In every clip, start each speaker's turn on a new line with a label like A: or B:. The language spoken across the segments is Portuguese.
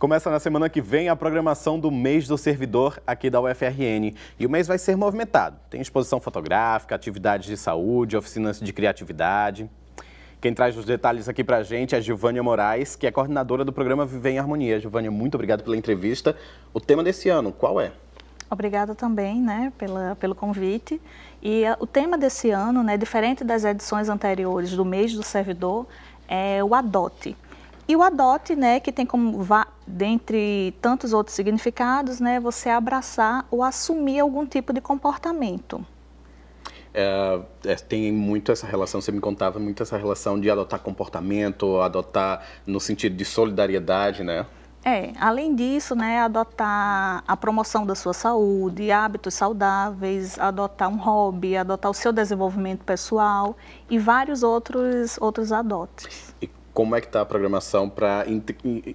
A: Começa na semana que vem a programação do mês do servidor aqui da UFRN. E o mês vai ser movimentado. Tem exposição fotográfica, atividades de saúde, oficinas de criatividade. Quem traz os detalhes aqui para a gente é a Giovânia Moraes, que é coordenadora do programa Viver em Harmonia. Giovânia, muito obrigado pela entrevista. O tema desse ano, qual é?
B: Obrigada também né, pela, pelo convite. E a, eh, o tema desse ano, né, diferente das edições anteriores do mês do servidor, é o ADOTE e o adote, né, que tem como, dentre tantos outros significados, né, você abraçar ou assumir algum tipo de comportamento.
A: É, é, tem muito essa relação, você me contava muito essa relação de adotar comportamento, adotar no sentido de solidariedade, né?
B: É, além disso, né, adotar a promoção da sua saúde, hábitos saudáveis, adotar um hobby, adotar o seu desenvolvimento pessoal e vários outros, outros adotes. E
A: como é que está a programação para in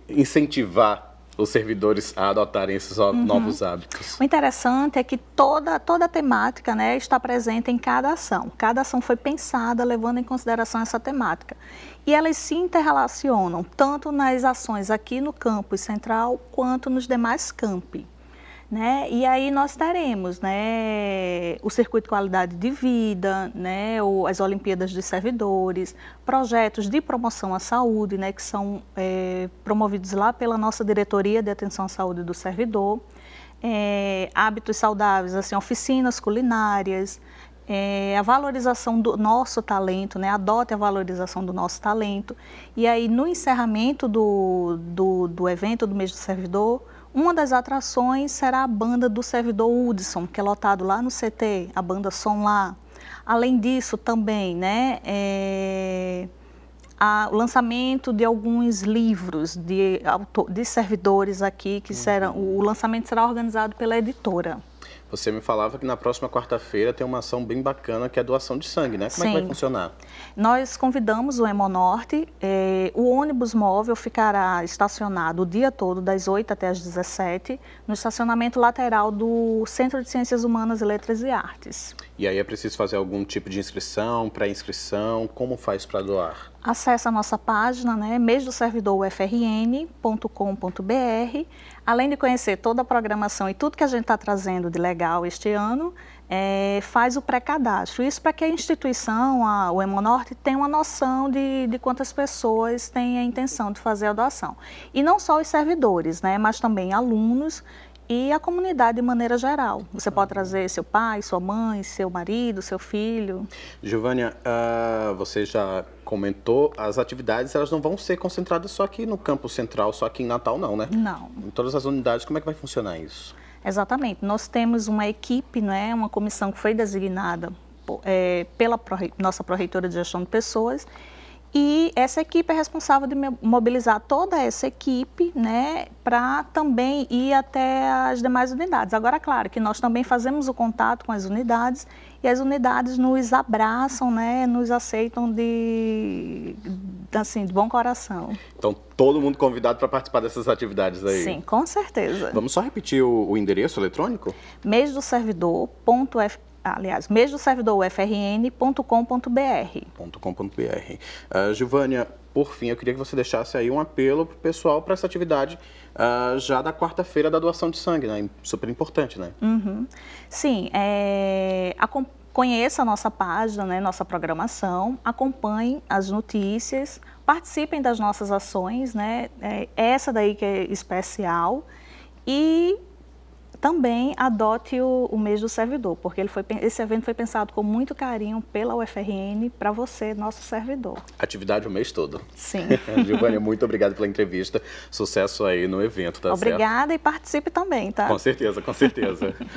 A: incentivar os servidores a adotarem esses uhum. novos hábitos.
B: O interessante é que toda, toda a temática né, está presente em cada ação. Cada ação foi pensada levando em consideração essa temática. E elas se interrelacionam tanto nas ações aqui no campus central quanto nos demais campi. Né? E aí nós teremos né, o circuito de qualidade de vida, né, as Olimpíadas de Servidores, projetos de promoção à saúde, né, que são é, promovidos lá pela nossa diretoria de atenção à saúde do servidor, é, hábitos saudáveis, assim, oficinas culinárias, é, a valorização do nosso talento, né? adote a valorização do nosso talento. E aí, no encerramento do, do, do evento do mês do servidor, uma das atrações será a banda do servidor Hudson, que é lotado lá no CT, a banda Som Lá. Além disso, também, né, é, a, o lançamento de alguns livros de, de servidores aqui, que uhum. serão, o lançamento será organizado pela editora.
A: Você me falava que na próxima quarta-feira tem uma ação bem bacana que é a doação de sangue, né? Como Sim. é que vai funcionar? Nós
B: convidamos o Hemonorte, eh, o ônibus móvel ficará estacionado o dia todo, das 8 até as 17, no estacionamento lateral do Centro de Ciências Humanas, Letras e Artes.
A: E aí é preciso fazer algum tipo de inscrição, pré-inscrição, como faz para doar?
B: Acesse a nossa página, né, mêsdoservidorufrn.com.br. Além de conhecer toda a programação e tudo que a gente está trazendo de legal este ano, é, faz o pré-cadastro. Isso para que a instituição, a, o Hemonorte, tenha uma noção de, de quantas pessoas têm a intenção de fazer a doação. E não só os servidores, né, mas também alunos e a comunidade de maneira geral. Você pode uhum. trazer seu pai, sua mãe, seu marido, seu filho.
A: Giovânia, uh, ah, você já comentou, as atividades elas não vão ser concentradas só aqui no campo central, só aqui em Natal não, né? Não. Em todas as unidades, como é que vai funcionar isso?
B: Exatamente. Nós temos uma equipe, é uma comissão que foi designada é, pela nossa Proreitora de Gestão de Pessoas, e essa equipe é responsável de mobilizar toda essa equipe, né, para também ir até as demais unidades. Agora, claro que nós também fazemos o contato com as unidades e as unidades nos abraçam, né, nos aceitam de, assim, de bom coração.
A: Então, todo mundo convidado para participar dessas atividades aí. Sim,
B: com certeza.
A: Vamos só repetir o, o endereço eletrônico? Mês do
B: servidor.fp aliás, mesmo servidor ufrn.com.br. .com.br.
A: Uh, ah, Gilvânia, por fim, eu queria que você deixasse aí um apelo para o pessoal para essa atividade uh, já da quarta-feira da doação de sangue, né? Super importante, né?
B: Uhum. Sim, é... conheça a nossa página, né? nossa programação, acompanhem as notícias, participem das nossas ações, né? É essa daí que é especial e também adote o, o, mês do servidor, porque ele foi, esse evento foi pensado com muito carinho pela UFRN para você, nosso servidor.
A: Atividade o mês todo. Sim. Giovanni, muito obrigado pela entrevista. Sucesso aí no evento, tá Obrigada
B: certo? e participe também, tá? Com
A: certeza, com certeza.